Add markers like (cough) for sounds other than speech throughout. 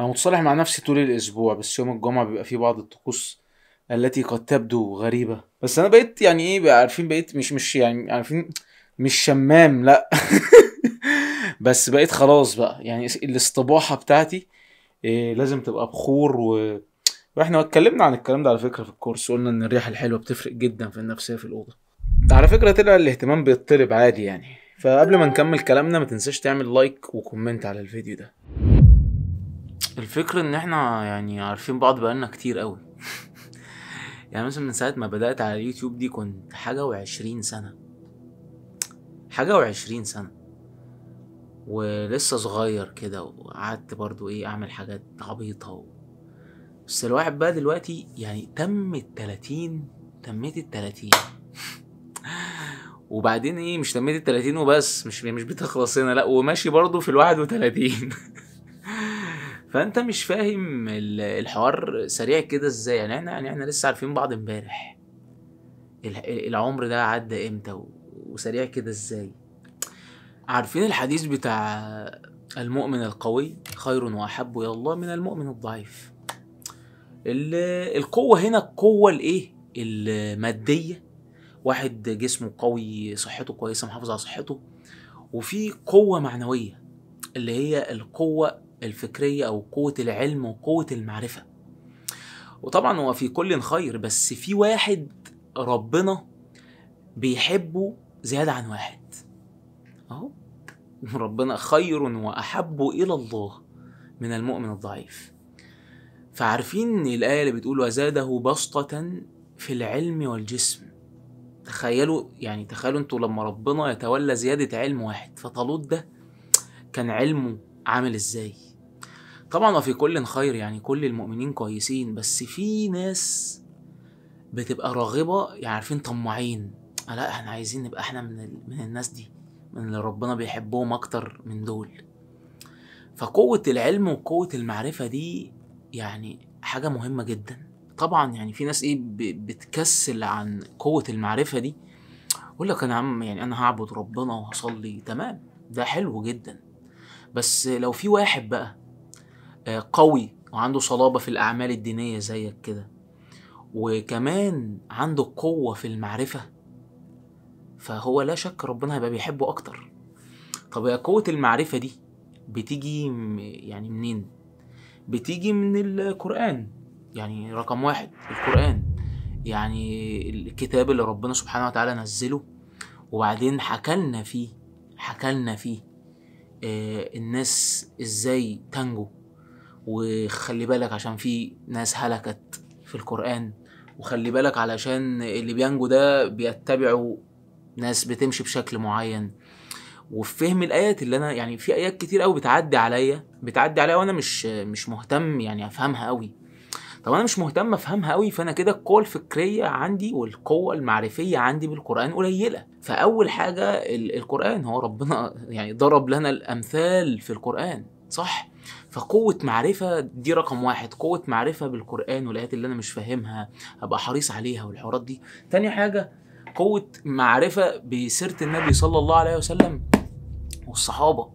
أنا متصالح مع نفسي طول الأسبوع بس يوم الجمعة بيبقى فيه بعض الطقوس التي قد تبدو غريبة بس أنا بقيت يعني إيه بقى عارفين بقيت مش مش يعني عارفين مش شمام لأ (laughs) بس بقيت خلاص بقى يعني الاستباحة بتاعتي إيه لازم تبقى بخور و... واحنا اتكلمنا عن الكلام ده على فكره في الكورس قلنا ان الريحه الحلوه بتفرق جدا في النفسيه في الاوضه ده على فكره طلع الاهتمام بيطلب عادي يعني فقبل ما نكمل كلامنا ما تنساش تعمل لايك وكومنت على الفيديو ده الفكرة ان احنا يعني عارفين بعض بقالنا كتير اوي (laughs) يعني مثلا من ساعة ما بدأت على اليوتيوب دي كنت حاجة وعشرين سنة حاجة وعشرين سنة ولسه صغير كده وقعدت برضو ايه اعمل حاجات عبيطة و... بس الواحد بقى دلوقتي يعني تم التلاتين تميت التلاتين (laughs) وبعدين ايه مش تميت التلاتين وبس مش يعني مش بتخلص هنا لا وماشي برضو في الواحد وتلاتين (laughs) فانت مش فاهم الحوار سريع كده ازاي يعني احنا يعني احنا لسه عارفين بعض امبارح العمر ده عدى امتى وسريع كده ازاي عارفين الحديث بتاع المؤمن القوي خير واحب الى الله من المؤمن الضعيف القوه هنا القوه الايه الماديه واحد جسمه قوي صحته كويسه محافظ على صحته وفي قوه معنويه اللي هي القوه الفكرية أو قوة العلم وقوة المعرفة وطبعا هو في كل خير بس في واحد ربنا بيحبه زيادة عن واحد أهو ربنا خير وأحب إلى الله من المؤمن الضعيف فعارفين الآية اللي بتقول وزاده بسطة في العلم والجسم تخيلوا يعني تخيلوا انتوا لما ربنا يتولى زيادة علم واحد فطالوت ده كان علمه عامل ازاي طبعا وفي كل خير يعني كل المؤمنين كويسين بس في ناس بتبقى راغبة يعني عارفين طماعين آه، لا احنا عايزين نبقى احنا من, ال... من الناس دي من اللي ربنا بيحبهم اكتر من دول فقوة العلم وقوة المعرفة دي يعني حاجة مهمة جدا طبعا يعني في ناس ايه ب... بتكسل عن قوة المعرفة دي يقول لك انا عم يعني انا هعبد ربنا وهصلي تمام ده حلو جدا بس لو في واحد بقى آه، قوي وعنده صلابة في الأعمال الدينية زيك كده وكمان عنده قوة في المعرفة فهو لا شك ربنا هيبقى بيحبه أكتر طب هي قوة المعرفة دي بتيجي يعني منين؟ بتيجي من القرآن يعني رقم واحد القرآن يعني الكتاب اللي ربنا سبحانه وتعالى نزله وبعدين حكلنا فيه حكلنا فيه آه الناس ازاي تنجو وخلي بالك عشان في ناس هلكت في القرآن وخلي بالك علشان اللي بينجو ده بيتبعوا ناس بتمشي بشكل معين وفهم الايات اللي انا يعني في ايات كتير قوي بتعدي عليا بتعدي عليا وانا مش مش مهتم يعني افهمها قوي طب انا مش مهتم افهمها قوي فانا كده القوه الفكريه عندي والقوه المعرفيه عندي بالقران قليله فاول حاجه القران هو ربنا (laughs) يعني ضرب لنا الامثال في القران صح فقوة معرفة دي رقم واحد قوة معرفة بالقرآن والآيات اللي أنا مش فاهمها أبقى حريص عليها والحوارات دي تاني حاجة قوة معرفة بسيرة النبي صلى الله عليه وسلم والصحابة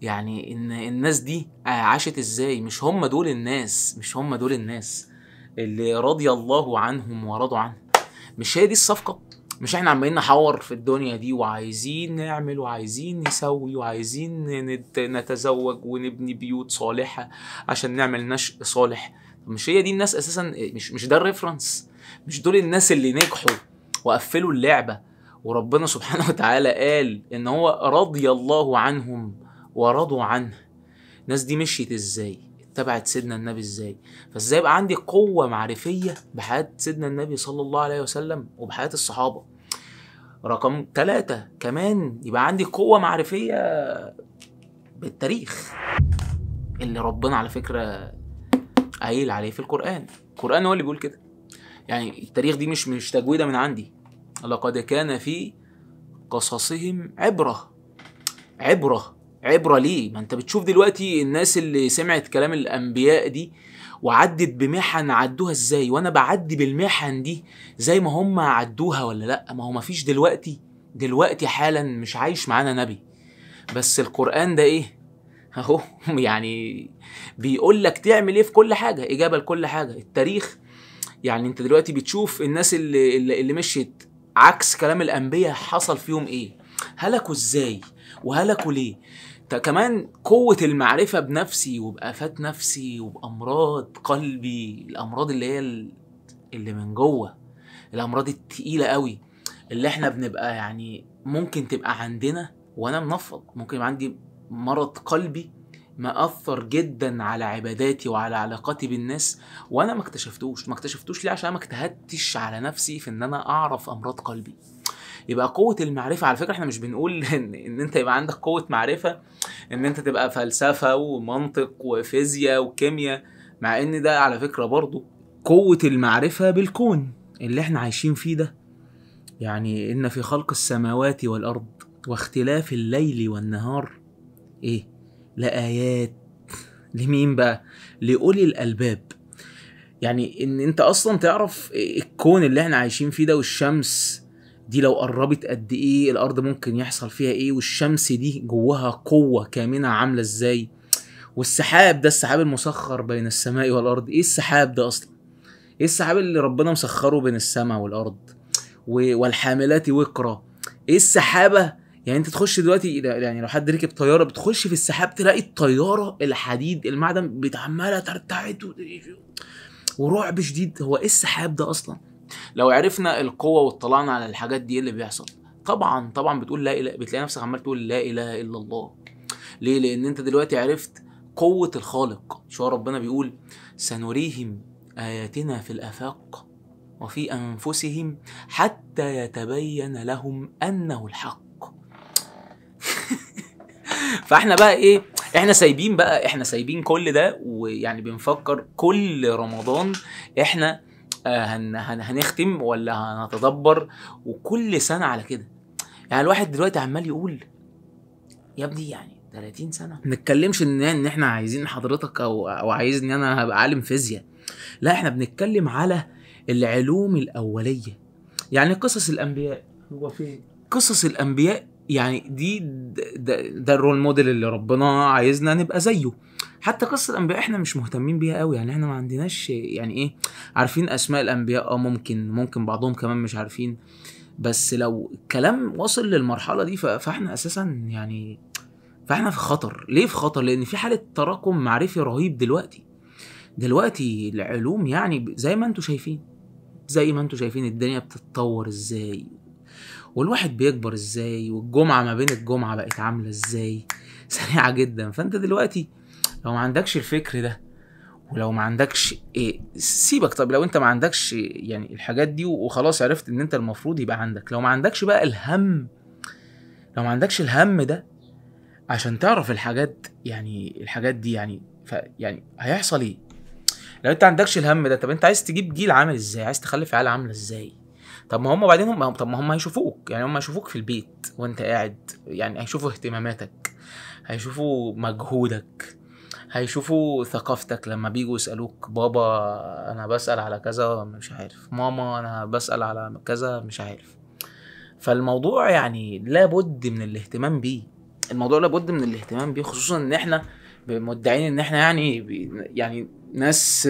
يعني ان الناس دي عاشت ازاي مش هم دول الناس مش هم دول الناس اللي رضي الله عنهم ورضوا عنه مش هي دي الصفقة مش احنا عمالين نحور في الدنيا دي وعايزين نعمل وعايزين نسوي وعايزين نتزوج ونبني بيوت صالحه عشان نعمل نشء صالح مش هي دي الناس اساسا مش مش ده الريفرنس مش دول الناس اللي نجحوا وقفلوا اللعبه وربنا سبحانه وتعالى قال ان هو رضي الله عنهم ورضوا عنه الناس دي مشيت ازاي تبعت سيدنا النبي ازاي فازاي يبقى عندي قوه معرفيه بحياه سيدنا النبي صلى الله عليه وسلم وبحياه الصحابه رقم ثلاثة كمان يبقى عندي قوة معرفية بالتاريخ اللي ربنا على فكرة قايل عليه في القرآن القرآن هو اللي بيقول كده يعني التاريخ دي مش مش تجويدة من عندي لقد كان في قصصهم عبرة عبرة عبره ليه ما انت بتشوف دلوقتي الناس اللي سمعت كلام الانبياء دي وعدت بمحن عدوها ازاي وانا بعدي بالمحن دي زي ما هم عدوها ولا لا ما هو ما فيش دلوقتي دلوقتي حالا مش عايش معانا نبي بس القران ده ايه (laughs) اهو يعني بيقول لك تعمل ايه في كل حاجه اجابه لكل حاجه التاريخ يعني انت دلوقتي بتشوف الناس اللي اللي, اللي مشيت عكس كلام الانبياء حصل فيهم ايه هلكوا ازاي وهلكوا ليه فكمان قوة المعرفة بنفسي وبآفات نفسي وبأمراض قلبي الأمراض اللي هي اللي من جوه الأمراض التقيلة قوي اللي احنا بنبقى يعني ممكن تبقى عندنا وأنا منفض ممكن يبقى عندي مرض قلبي مأثر جدا على عباداتي وعلى علاقاتي بالناس وانا ما اكتشفتوش ما اكتشفتوش ليه عشان ما اجتهدتش على نفسي في ان انا اعرف امراض قلبي يبقى قوه المعرفه على فكره احنا مش بنقول (laughs) ان, إن انت يبقى عندك قوه معرفه ان انت تبقى فلسفه ومنطق وفيزياء وكيمياء مع ان ده على فكره برضه قوه المعرفه بالكون اللي احنا عايشين فيه ده يعني ان في خلق السماوات والارض واختلاف الليل والنهار ايه لايات لمين بقى لاولي الالباب يعني ان انت اصلا تعرف الكون اللي احنا عايشين فيه ده والشمس دي لو قربت قد ايه الارض ممكن يحصل فيها ايه والشمس دي جواها قوه كامنه عامله ازاي والسحاب ده السحاب المسخر بين السماء والارض ايه السحاب ده اصلا ايه السحاب اللي ربنا مسخره بين السماء والارض والحاملات وقرا ايه السحابه يعني انت تخش دلوقتي يعني لو حد ركب طياره بتخش في السحاب تلاقي الطياره الحديد المعدن عماله ترتعد ورعب شديد هو ايه السحاب ده اصلا لو عرفنا القوه واطلعنا على الحاجات دي إيه اللي بيحصل طبعا طبعا بتقول لا اله بتلاقي نفسك عمال تقول لا اله الا الله ليه لان انت دلوقتي عرفت قوه الخالق شو ربنا بيقول سنريهم اياتنا في الافاق وفي انفسهم حتى يتبين لهم انه الحق (laughs) فاحنا بقى ايه احنا سايبين بقى احنا سايبين كل ده ويعني بنفكر كل رمضان احنا آه، هن هنختم ولا هنتدبر وكل سنه على كده يعني الواحد دلوقتي عمال يقول يا ابني يعني 30 سنه ما نتكلمش ان ان احنا عايزين حضرتك او او عايز ان انا ابقى عالم فيزياء لا احنا بنتكلم على العلوم الاوليه يعني قصص الانبياء هو فين قصص الانبياء يعني دي ده, ده الرول موديل اللي ربنا عايزنا نبقى زيه حتى قصه الانبياء احنا مش مهتمين بيها قوي يعني احنا ما عندناش يعني ايه عارفين اسماء الانبياء اه ممكن ممكن بعضهم كمان مش عارفين بس لو الكلام وصل للمرحله دي فاحنا اساسا يعني فاحنا في خطر ليه في خطر لان في حاله تراكم معرفي رهيب دلوقتي دلوقتي العلوم يعني زي ما انتم شايفين زي ما انتم شايفين الدنيا بتتطور ازاي والواحد بيكبر ازاي والجمعه ما بين الجمعه بقت عامله ازاي (laughs) سريعه جدا فانت دلوقتي لو ما عندكش الفكر ده ولو ما عندكش إيه سيبك طب لو انت ما عندكش يعني الحاجات دي وخلاص عرفت ان انت المفروض يبقى عندك لو ما عندكش بقى الهم لو ما عندكش الهم ده عشان تعرف الحاجات يعني الحاجات دي يعني ف يعني هيحصل ايه لو انت عندكش الهم ده طب انت عايز تجيب جيل عامل ازاي عايز تخلف عيال عامله ازاي طب ما هم بعدين هم طب ما هم هيشوفوك يعني هم هيشوفوك في البيت وانت قاعد يعني هيشوفوا اهتماماتك هيشوفوا مجهودك هيشوفوا ثقافتك لما بيجوا يسألوك بابا أنا بسأل على كذا مش عارف ماما أنا بسأل على كذا مش عارف فالموضوع يعني لابد من الاهتمام بيه الموضوع لابد من الاهتمام بيه خصوصا ان احنا مدعين ان احنا يعني يعني ناس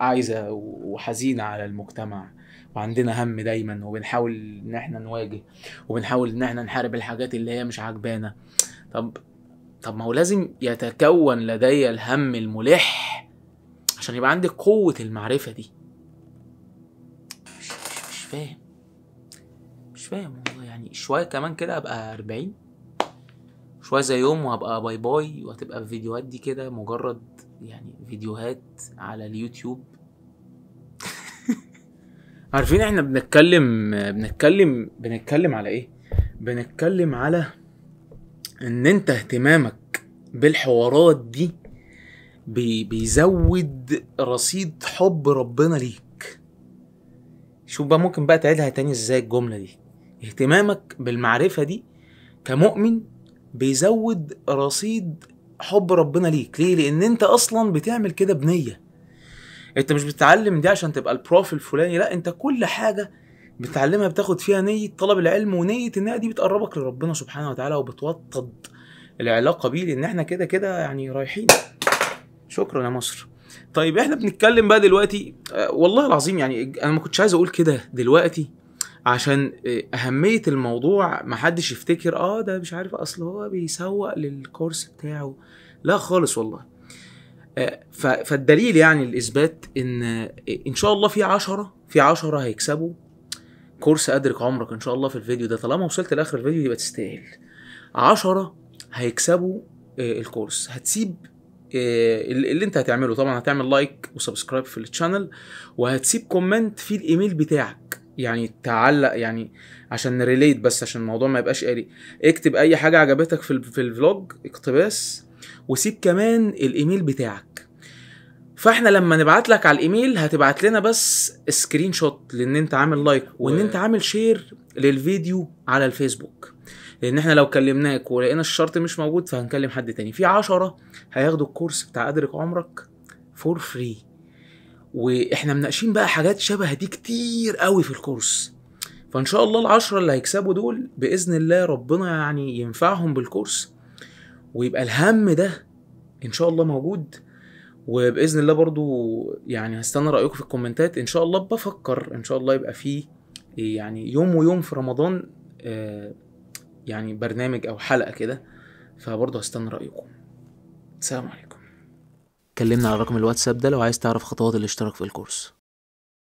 عايزه وحزينه على المجتمع وعندنا هم دايما وبنحاول ان احنا نواجه وبنحاول ان احنا نحارب الحاجات اللي هي مش عاجبانا طب طب ما هو لازم يتكون لدي الهم الملح عشان يبقى عندي قوة المعرفة دي مش, مش, فاهم مش فاهم والله يعني شوية كمان كده ابقى أربعين شوية زي يوم وهبقى باي باي وهتبقى الفيديوهات دي كده مجرد يعني فيديوهات على اليوتيوب عارفين احنا بنتكلم بنتكلم بنتكلم على ايه بنتكلم على ان انت اهتمامك بالحوارات دي بي بيزود رصيد حب ربنا ليك شوف بقى ممكن بقى تعيدها تاني ازاي الجملة دي اهتمامك بالمعرفة دي كمؤمن بيزود رصيد حب ربنا ليك ليه لان انت اصلا بتعمل كده بنيه انت مش بتتعلم دي عشان تبقى البروف الفلاني لا انت كل حاجه بتتعلمها بتاخد فيها نيه طلب العلم ونيه انها دي بتقربك لربنا سبحانه وتعالى وبتوطد العلاقه بيه لان احنا كده كده يعني رايحين شكرا يا مصر طيب احنا بنتكلم بقى دلوقتي آه، والله العظيم يعني انا ما كنتش عايز اقول كده دلوقتي عشان آه، اهميه الموضوع ما حدش يفتكر اه ده مش عارف اصل هو بيسوق للكورس بتاعه لا خالص والله آه، فالدليل يعني الاثبات ان ان شاء الله في عشرة في عشرة هيكسبوا كورس ادرك عمرك ان شاء الله في الفيديو ده طالما وصلت لاخر الفيديو يبقى تستاهل عشرة هيكسبوا آه، الكورس هتسيب آه، اللي انت هتعمله طبعا هتعمل لايك وسبسكرايب في التشانل وهتسيب كومنت في الايميل بتاعك يعني تعلق يعني عشان نريليت بس عشان الموضوع ما يبقاش قاري اكتب اي حاجه عجبتك في الفلوج اقتباس وسيب كمان الايميل بتاعك فاحنا لما نبعت لك على الايميل هتبعت لنا بس سكرين شوت لان انت عامل لايك وان انت عامل شير للفيديو على الفيسبوك لان احنا لو كلمناك ولقينا الشرط مش موجود فهنكلم حد تاني في عشرة هياخدوا الكورس بتاع ادرك عمرك فور فري واحنا مناقشين بقى حاجات شبه دي كتير قوي في الكورس فان شاء الله العشرة اللي هيكسبوا دول باذن الله ربنا يعني ينفعهم بالكورس ويبقى الهم ده ان شاء الله موجود وباذن الله برضو يعني هستنى رايكم في الكومنتات ان شاء الله بفكر ان شاء الله يبقى فيه يعني يوم ويوم في رمضان آه، يعني برنامج او حلقه كده فبرضه هستنى رايكم السلام عليكم كلمنا على رقم الواتساب ده لو عايز تعرف خطوات الاشتراك في الكورس